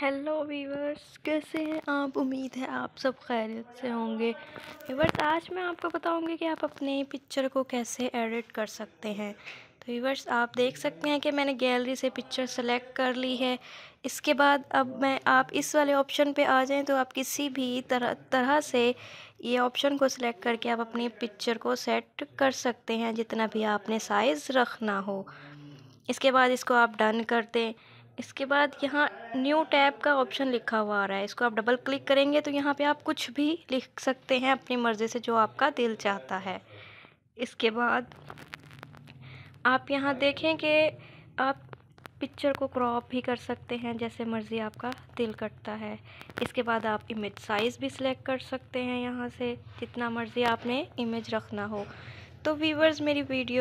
hello viewers कैसे हैं आप उम्मीद है आप सब खैरियत से होंगे वीवर्स आज मैं आपको बताऊंगी कि आप अपने पिक्चर को कैसे एडिट कर सकते हैं तो वीवर्स आप देख सकते हैं कि मैंने गैलरी से पिक्चर सेलेक्ट कर ली है इसके बाद अब मैं आप इस वाले ऑप्शन पे आ जाएं तो आप किसी भी तरह तरह से ये ऑप्शन को सिलेक्ट करके आप अपनी पिक्चर को सेट कर सकते हैं जितना भी आपने साइज़ रखना हो इसके बाद इसको आप डन कर दें इसके बाद यहाँ न्यू टैब का ऑप्शन लिखा हुआ आ रहा है इसको आप डबल क्लिक करेंगे तो यहाँ पे आप कुछ भी लिख सकते हैं अपनी मर्ज़ी से जो आपका दिल चाहता है इसके बाद आप यहाँ देखें कि आप पिक्चर को क्रॉप भी कर सकते हैं जैसे मर्ज़ी आपका दिल कटता है इसके बाद आप इमेज साइज़ भी सिलेक्ट कर सकते हैं यहाँ से जितना मर्ज़ी आपने इमेज रखना हो तो व्यूवर्स मेरी वीडियो